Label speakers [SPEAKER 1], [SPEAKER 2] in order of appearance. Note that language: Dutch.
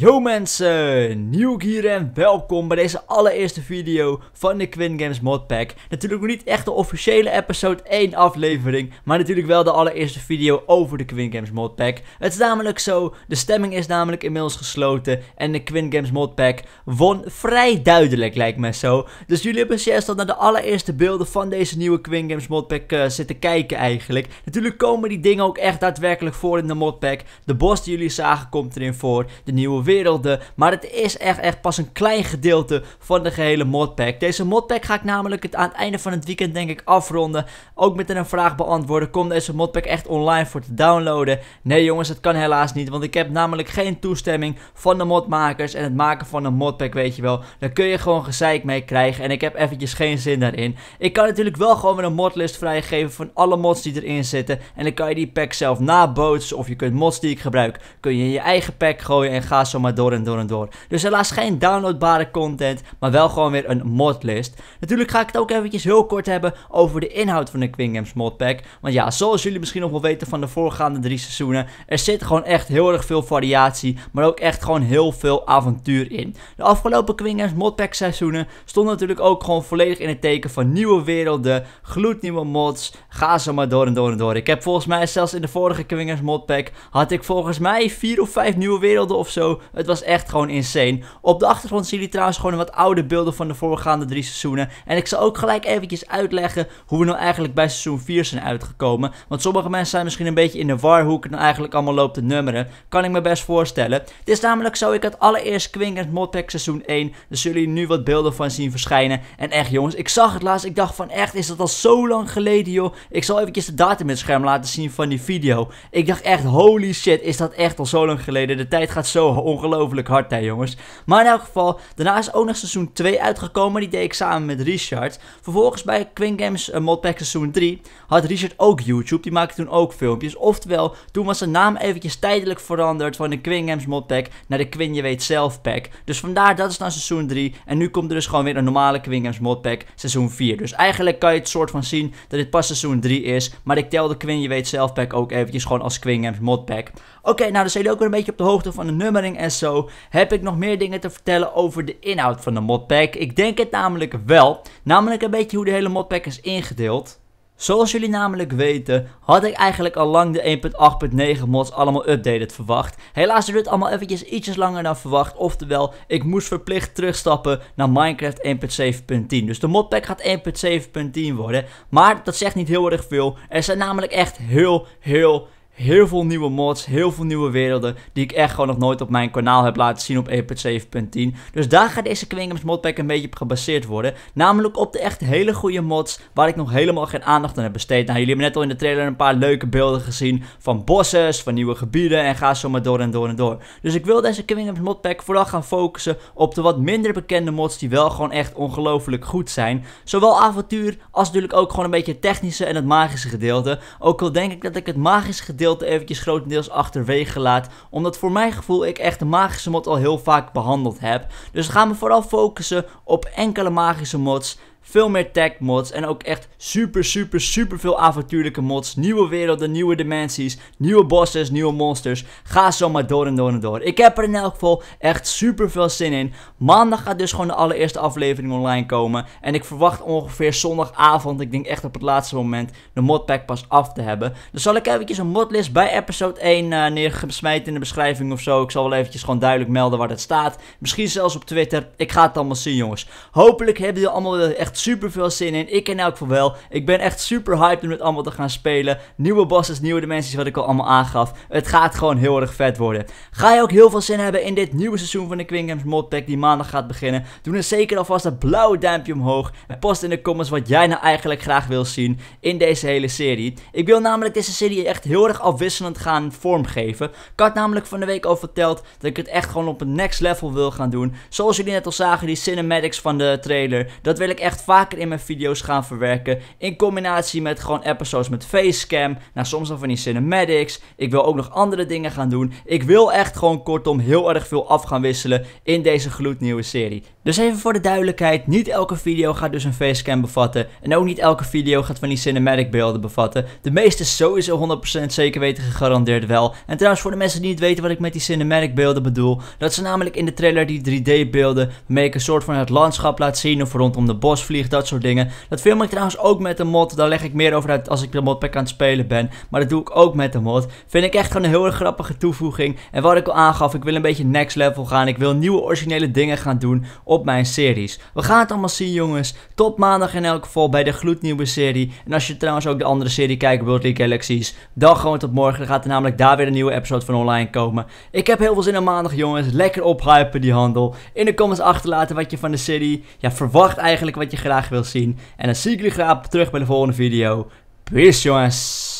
[SPEAKER 1] Yo mensen, Nieuw hier en welkom bij deze allereerste video van de Quinn Games modpack. Natuurlijk nog niet echt de officiële episode 1 aflevering, maar natuurlijk wel de allereerste video over de Quinn Games modpack. Het is namelijk zo, de stemming is namelijk inmiddels gesloten en de Quinn Games modpack won vrij duidelijk lijkt mij zo. Dus jullie hebben CS dat naar de allereerste beelden van deze nieuwe Quinn Games modpack eh, zitten kijken eigenlijk. Natuurlijk komen die dingen ook echt daadwerkelijk voor in de modpack. De boss die jullie zagen komt erin voor, de nieuwe werelden. Maar het is echt, echt pas een klein gedeelte van de gehele modpack. Deze modpack ga ik namelijk het, aan het einde van het weekend denk ik afronden. Ook met een vraag beantwoorden. Komt deze modpack echt online voor te downloaden? Nee jongens, dat kan helaas niet. Want ik heb namelijk geen toestemming van de modmakers. En het maken van een modpack weet je wel. Daar kun je gewoon gezeik mee krijgen. En ik heb eventjes geen zin daarin. Ik kan natuurlijk wel gewoon weer een modlist vrijgeven van alle mods die erin zitten. En dan kan je die pack zelf nabootsen. Of je kunt mods die ik gebruik, kun je in je eigen pack gooien. En ga zo maar door en door en door. Dus helaas geen downloadbare content, maar wel gewoon weer een modlist. Natuurlijk ga ik het ook eventjes heel kort hebben over de inhoud van de Queen modpack. Want ja, zoals jullie misschien nog wel weten van de voorgaande drie seizoenen, er zit gewoon echt heel erg veel variatie, maar ook echt gewoon heel veel avontuur in. De afgelopen Queen modpack seizoenen stonden natuurlijk ook gewoon volledig in het teken van nieuwe werelden, gloednieuwe mods, ga zo maar door en door en door. Ik heb volgens mij zelfs in de vorige Queen modpack, had ik volgens mij vier of vijf nieuwe werelden of zo het was echt gewoon insane. Op de achtergrond zien jullie trouwens gewoon wat oude beelden van de voorgaande drie seizoenen. En ik zal ook gelijk eventjes uitleggen hoe we nou eigenlijk bij seizoen 4 zijn uitgekomen. Want sommige mensen zijn misschien een beetje in de war hoe ik het nou eigenlijk allemaal loop te nummeren. Kan ik me best voorstellen. Het is namelijk zo, ik had allereerst en Modpack seizoen 1. zullen jullie nu wat beelden van zien verschijnen. En echt jongens, ik zag het laatst. Ik dacht van echt, is dat al zo lang geleden joh. Ik zal eventjes de datum in het scherm laten zien van die video. Ik dacht echt, holy shit, is dat echt al zo lang geleden. De tijd gaat zo ongelooflijk ongelooflijk hard, hè jongens. Maar in elk geval, daarna is ook nog seizoen 2 uitgekomen. Die deed ik samen met Richard. Vervolgens bij Queen Games eh, Modpack seizoen 3 had Richard ook YouTube. Die maakte toen ook filmpjes. Oftewel, toen was zijn naam eventjes tijdelijk veranderd van de Queen Games Modpack naar de Queen Je Weet Zelf Pack. Dus vandaar, dat is dan seizoen 3. En nu komt er dus gewoon weer een normale Queen Games Modpack seizoen 4. Dus eigenlijk kan je het soort van zien dat dit pas seizoen 3 is. Maar ik tel de Queen Je Weet Zelf Pack ook eventjes gewoon als Queen Games Modpack. Oké, nou dan zijn jullie ook weer een beetje op de hoogte van de nummering en zo heb ik nog meer dingen te vertellen over de inhoud van de modpack. Ik denk het namelijk wel, namelijk een beetje hoe de hele modpack is ingedeeld. Zoals jullie namelijk weten, had ik eigenlijk al lang de 1.8.9 mods allemaal updated verwacht. Helaas duurde het allemaal eventjes ietsjes langer dan verwacht, oftewel ik moest verplicht terugstappen naar Minecraft 1.7.10. Dus de modpack gaat 1.7.10 worden, maar dat zegt niet heel erg veel. Er zijn namelijk echt heel, heel, heel veel nieuwe mods, heel veel nieuwe werelden die ik echt gewoon nog nooit op mijn kanaal heb laten zien op 1.7.10. E dus daar gaat deze Kingdoms modpack een beetje op gebaseerd worden. Namelijk op de echt hele goede mods waar ik nog helemaal geen aandacht aan heb besteed. Nou, jullie hebben net al in de trailer een paar leuke beelden gezien van bossen, van nieuwe gebieden en ga zo maar door en door en door. Dus ik wil deze Kingdoms modpack vooral gaan focussen op de wat minder bekende mods die wel gewoon echt ongelooflijk goed zijn. Zowel avontuur als natuurlijk ook gewoon een beetje het technische en het magische gedeelte. Ook al denk ik dat ik het magische gedeelte gedeelte eventjes grotendeels achterwege laat. Omdat voor mijn gevoel ik echt de magische mod al heel vaak behandeld heb. Dus gaan we vooral focussen op enkele magische mods veel meer tech mods en ook echt super super super veel avontuurlijke mods. Nieuwe werelden, nieuwe dimensies, nieuwe bosses, nieuwe monsters. Ga zo maar door en door en door. Ik heb er in elk geval echt super veel zin in. Maandag gaat dus gewoon de allereerste aflevering online komen. En ik verwacht ongeveer zondagavond, ik denk echt op het laatste moment, de modpack pas af te hebben. Dus zal ik eventjes een modlist bij episode 1 uh, eh, in de beschrijving of zo. Ik zal wel eventjes gewoon duidelijk melden waar dat staat. Misschien zelfs op Twitter. Ik ga het allemaal zien jongens. Hopelijk hebben jullie allemaal echt super veel zin in. Ik in elk geval wel. Ik ben echt super hyped om het allemaal te gaan spelen. Nieuwe bosses, nieuwe dimensies, wat ik al allemaal aangaf. Het gaat gewoon heel erg vet worden. Ga je ook heel veel zin hebben in dit nieuwe seizoen van de Queen Games Modpack die maandag gaat beginnen? Doe dan zeker alvast dat blauwe duimpje omhoog. En post in de comments wat jij nou eigenlijk graag wil zien in deze hele serie. Ik wil namelijk deze serie echt heel erg afwisselend gaan vormgeven. Ik had namelijk van de week al verteld dat ik het echt gewoon op een next level wil gaan doen. Zoals jullie net al zagen, die cinematics van de trailer. Dat wil ik echt vaker in mijn video's gaan verwerken. In combinatie met gewoon episodes met facecam. Nou, soms dan van die cinematics. Ik wil ook nog andere dingen gaan doen. Ik wil echt gewoon kortom heel erg veel af gaan wisselen in deze gloednieuwe serie. Dus even voor de duidelijkheid, niet elke video gaat dus een facecam bevatten. En ook niet elke video gaat van die cinematic beelden bevatten. De meeste sowieso 100% zeker weten gegarandeerd wel. En trouwens voor de mensen die niet weten wat ik met die cinematic beelden bedoel. Dat zijn namelijk in de trailer die 3D beelden waarmee ik een soort van het landschap laat zien of rondom de bos vliegt, dat soort dingen. Dat film ik trouwens ook met de mod, daar leg ik meer over uit als ik de modpack aan het spelen ben. Maar dat doe ik ook met de mod. Vind ik echt gewoon een heel erg grappige toevoeging. En wat ik al aangaf, ik wil een beetje next level gaan. Ik wil nieuwe originele dingen gaan doen op mijn series. We gaan het allemaal zien jongens. Tot maandag in elk geval bij de gloednieuwe serie. En als je trouwens ook de andere serie kijkt, World League Galaxies, dan gewoon tot morgen. Dan gaat er namelijk daar weer een nieuwe episode van online komen. Ik heb heel veel zin in maandag jongens. Lekker ophypen die handel. In de comments achterlaten wat je van de serie ja, verwacht eigenlijk wat je graag wil zien. En dan zie ik jullie graag terug bij de volgende video. Peace jongens.